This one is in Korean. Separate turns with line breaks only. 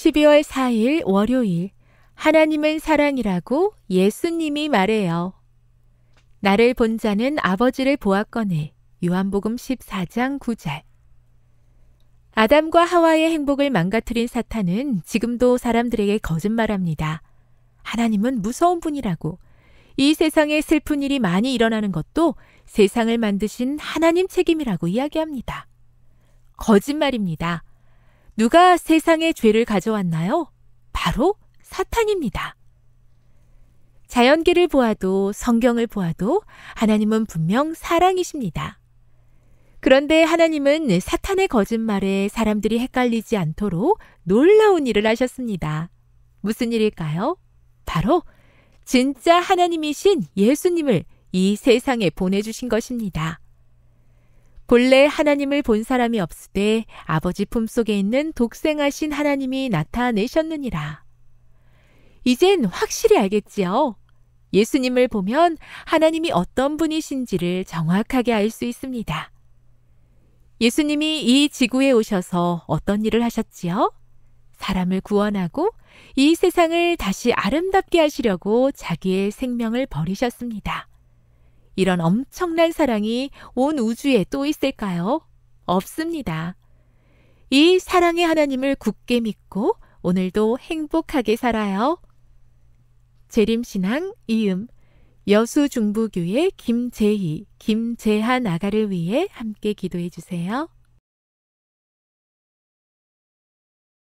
12월 4일 월요일 하나님은 사랑이라고 예수님이 말해요. 나를 본 자는 아버지를 보았거늘 요한복음 14장 9절 아담과 하와의 행복을 망가뜨린 사탄은 지금도 사람들에게 거짓말합니다. 하나님은 무서운 분이라고. 이 세상에 슬픈 일이 많이 일어나는 것도 세상을 만드신 하나님 책임이라고 이야기합니다. 거짓말입니다. 누가 세상에 죄를 가져왔나요? 바로 사탄입니다. 자연계를 보아도 성경을 보아도 하나님은 분명 사랑이십니다. 그런데 하나님은 사탄의 거짓말에 사람들이 헷갈리지 않도록 놀라운 일을 하셨습니다. 무슨 일일까요? 바로 진짜 하나님이신 예수님을 이 세상에 보내주신 것입니다. 본래 하나님을 본 사람이 없으되 아버지 품속에 있는 독생하신 하나님이 나타내셨느니라. 이젠 확실히 알겠지요? 예수님을 보면 하나님이 어떤 분이신지를 정확하게 알 수 있습니다. 예수님이 이 지구에 오셔서 어떤 일을 하셨지요? 사람을 구원하고 이 세상을 다시 아름답게 하시려고 자기의 생명을 버리셨습니다. 이런 엄청난 사랑이 온 우주에 또 있을까요? 없습니다. 이 사랑의 하나님을 굳게 믿고 오늘도 행복하게 살아요. 재림신앙 이음 여수 중부교회 김재희, 김재한 아가를 위해 함께 기도해 주세요.